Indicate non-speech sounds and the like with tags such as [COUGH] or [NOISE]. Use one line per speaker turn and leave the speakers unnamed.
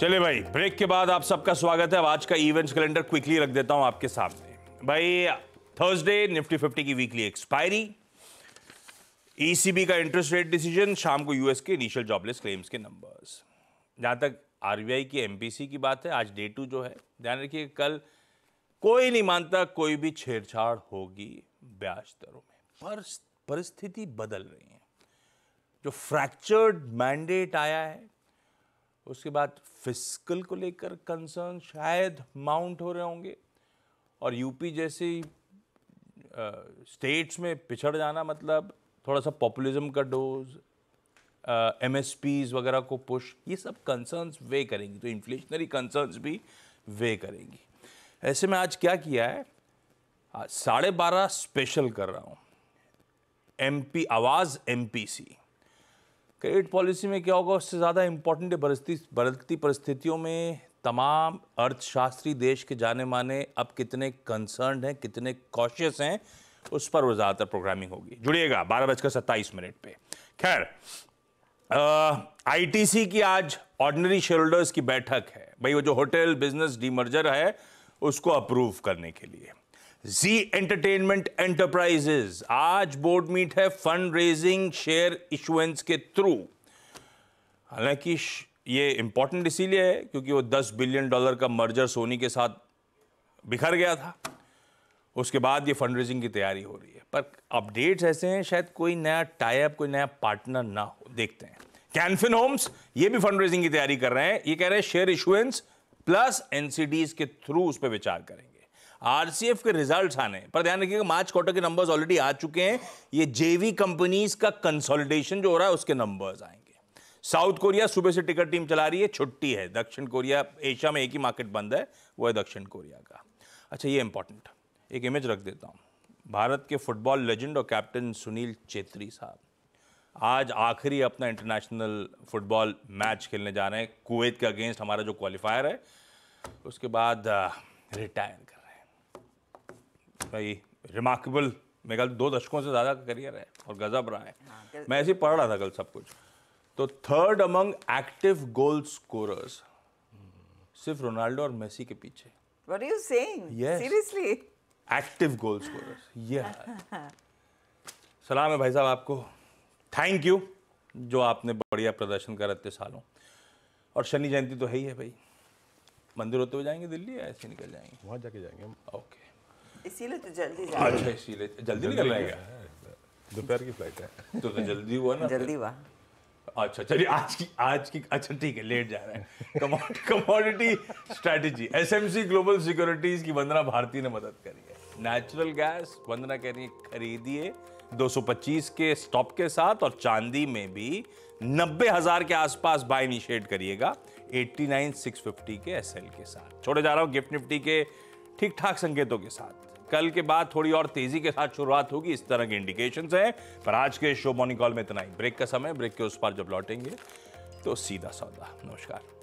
चलिए भाई ब्रेक के बाद आप सबका स्वागत है आज का इवेंट्स कैलेंडर क्विकली रख देता हूं आपके सामने भाई Thursday Nifty fifty weekly expiry ECB ईसीबी का इंटरेस्ट रेट डिसीजन शाम को यूएस के इनिशियल जॉबलेस क्लेम्स के नंबर्स जहां तक आरबीआई की एमपीसी की बात है आज डे टू जो है ध्यान रखिए कल कोई नहीं मानता कोई भी छेड़छाड़ होगी ब्याज दरों में पर परिस्थिति बदल रही है जो फ्रैक्चर्ड मैंडेट आया है उसके बाद फिस्कल को लेकर कंसर्न शायद माउंट हो रहे होंगे और यूपी जैसी स्टेट्स में पिछड़ जाना मतलब थोड़ा सा पॉपुलिज्म का डोज एम एस पीज वगैरह को पुश ये सब कंसर्न्स वे करेंगी तो इन्फ्लेशनरी कंसर्न्स भी वे करेंगी ऐसे में आज क्या किया है साढ़े बारह स्पेशल कर रहा हूँ एमपी आवाज़ एमपीसी क्रेडिट पॉलिसी में क्या होगा उससे ज़्यादा इम्पोर्टेंट है बदलती परिस्थितियों में तमाम अर्थशास्त्री देश के जाने माने अब कितने कंसर्न हैं कितने कॉशियस हैं उस पर वो ज़्यादातर प्रोग्रामिंग होगी जुड़िएगा बारह बजकर सत्ताईस मिनट पे खैर आईटीसी की आज ऑर्डनरी शेयर होल्डर्स की बैठक है भाई वो जो होटल बिजनेस डीमर्जर है उसको अप्रूव करने के लिए जी एंटरटेनमेंट एंटरप्राइजेज आज बोर्ड मीट है फंड रेजिंग शेयर इशुएंस के थ्रू हालांकि ये इंपॉर्टेंट इसीलिए है क्योंकि वो 10 बिलियन डॉलर का मर्जर सोनी के साथ बिखर गया था उसके बाद ये फंड रेजिंग की तैयारी हो रही है पर अपडेट्स ऐसे हैं शायद कोई नया टाइप कोई नया पार्टनर ना हो देखते हैं कैनफिन होम्स ये भी फंड रेजिंग की तैयारी कर रहे हैं ये कह रहे हैं शेयर इशुएंस प्लस एनसीडीज के थ्रू उस पर विचार करें आरसीएफ के रिजल्ट्स आने पर ध्यान रखिएगा मार्च क्वार्टर के नंबर्स ऑलरेडी आ चुके हैं ये जेवी कंपनीज का कंसोलिडेशन जो हो रहा है उसके नंबर्स आएंगे साउथ कोरिया सुबह से टिकट टीम चला रही है छुट्टी है दक्षिण कोरिया एशिया में एक ही मार्केट बंद है वो है दक्षिण कोरिया का अच्छा ये इंपॉर्टेंट एक इमेज रख देता हूँ भारत के फुटबॉल लेजेंड और कैप्टन सुनील चेत्री साहब आज आखिरी अपना इंटरनेशनल फुटबॉल मैच खेलने जा रहे हैं कुवैत के अगेंस्ट हमारा जो क्वालिफायर है उसके बाद रिटायर कर भाई रिमार्केबल मेरे ख्याल दो दशकों से ज़्यादा का करियर है और गजब रहा है हाँ, मैं ऐसे ही पढ़ रहा था कल सब कुछ तो third among active goal scorers सिर्फ रोनाल्डो और मेसी के पीछे What are you saying? Yes. Seriously? Active goal scorers. Yeah. [LAUGHS] सलाम है भाई साहब आपको थैंक यू जो आपने बढ़िया प्रदर्शन करा इतने सालों और शनि जयंती तो है ही है भाई मंदिर होते हुए जाएंगे दिल्ली या ऐसे निकल जाएंगे वहाँ जाके जाएंगे हम ओके इसीलिए तो जल्दी जा अच्छा इसीलिए तो जल्दी रहे दोपहर की फ्लाइट है तो, तो जल्दी हुआ ना जल्दी हुआ अच्छा चलिए आज की आज की अच्छा ठीक है लेट जा रहे हैं commodity strategy SMC Global Securities की वंदना भारती ने मदद करी है नेचुरल गैस वंदना कह रही है खरीदिए 225 के स्टॉप के साथ और चांदी में भी नब्बे हजार के आसपास बाय इनिशिएट करिएगा 89650 के एसएल के साथ छोड़े जा रहा हूँ गिफ्ट निफ्टी के ठीक ठाक संकेतों के साथ कल के बाद थोड़ी और तेजी के साथ शुरुआत होगी इस तरह के इंडिकेशन है पर आज के शो मॉर्निंग कॉल में इतना ही ब्रेक का समय ब्रेक के उस पर जब लौटेंगे तो सीधा सौदा नमस्कार